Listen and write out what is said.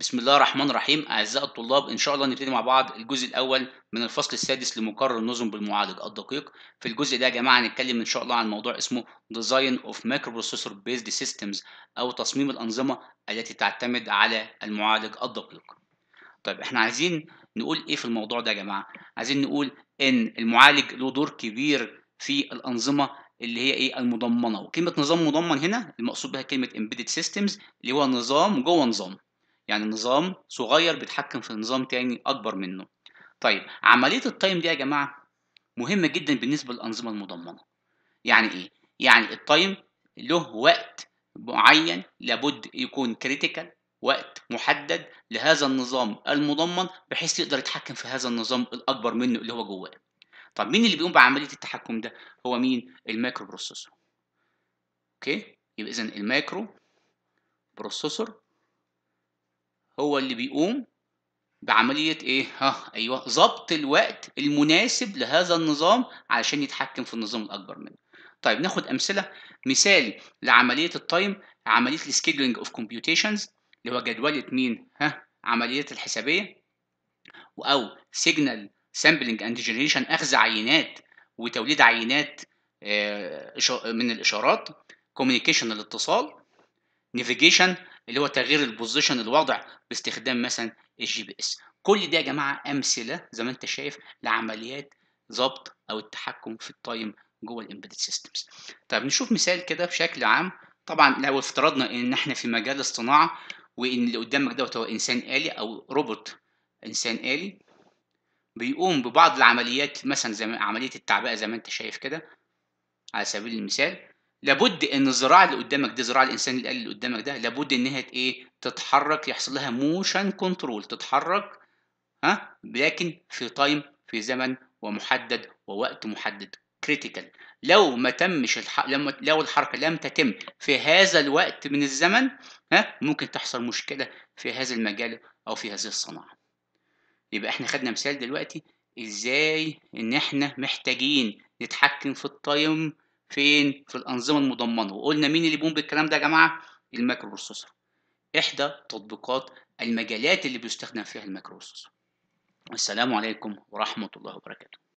بسم الله الرحمن الرحيم أعزائي الطلاب إن شاء الله نبتدي مع بعض الجزء الأول من الفصل السادس لمقرر النظم بالمعالج الدقيق في الجزء ده يا جماعة هنتكلم إن شاء الله عن موضوع اسمه ديزاين اوف مايكرو بروسيسور بيزد سيستمز أو تصميم الأنظمة التي تعتمد على المعالج الدقيق طيب إحنا عايزين نقول إيه في الموضوع ده يا جماعة عايزين نقول إن المعالج له دور كبير في الأنظمة اللي هي ايه المضمنه وكلمه نظام مضمن هنا المقصود بها كلمه امبيدد سيستمز اللي هو نظام جوه نظام يعني نظام صغير بيتحكم في نظام تاني اكبر منه طيب عمليه التايم دي يا جماعه مهمه جدا بالنسبه للانظمه المضمنه يعني ايه يعني التايم له وقت معين لابد يكون كريتيكال وقت محدد لهذا النظام المضمن بحيث يقدر يتحكم في هذا النظام الاكبر منه اللي هو جواه طب مين اللي بيقوم بعمليه التحكم ده هو مين المايكرو بروسيسور اوكي يبقى اذا المايكرو بروسيسور هو اللي بيقوم بعملية ايه؟ ها ايوه ضبط الوقت المناسب لهذا النظام علشان يتحكم في النظام الاكبر منه. طيب ناخد امثله مثال لعمليه التايم عمليه السكيدلينج اوف كومبيوتيشنز اللي هو جدوله مين؟ ها عمليات الحسابيه او سيجنال سامبلينج اند جنريشن اخذ عينات وتوليد عينات آه، من الاشارات كوميونيكيشن الاتصال نافيجيشن اللي هو تغيير البوزيشن الوضع باستخدام مثلا الجي بي اس كل ده يا جماعه امثله زي ما انت شايف لعمليات ضبط او التحكم في التايم جوه الامبيدد سيستمز طب نشوف مثال كده بشكل عام طبعا لو افترضنا ان احنا في مجال الصناعه وان اللي قدامك دوت هو انسان آلي او روبوت انسان آلي بيقوم ببعض العمليات مثلا زي عمليه التعبئه زي ما انت شايف كده على سبيل المثال لابد ان الزراعه اللي قدامك دي زراعه الانسان اللي اللي قدامك ده لابد انها ايه تتحرك يحصل لها موشن كنترول تتحرك ها لكن في تايم في زمن ومحدد ووقت محدد كريتيكال لو ما تمش الح... لما لو الحركه لم تتم في هذا الوقت من الزمن ها ممكن تحصل مشكله في هذا المجال او في هذه الصناعه يبقى احنا خدنا مثال دلوقتي ازاي ان احنا محتاجين نتحكم في التايم فين في الانظمه المضمنه وقلنا مين اللي بيقوم بالكلام ده يا جماعه المايكرو بروسيسور احدى تطبيقات المجالات اللي بيستخدم فيها المايكرو بروسيسور والسلام عليكم ورحمه الله وبركاته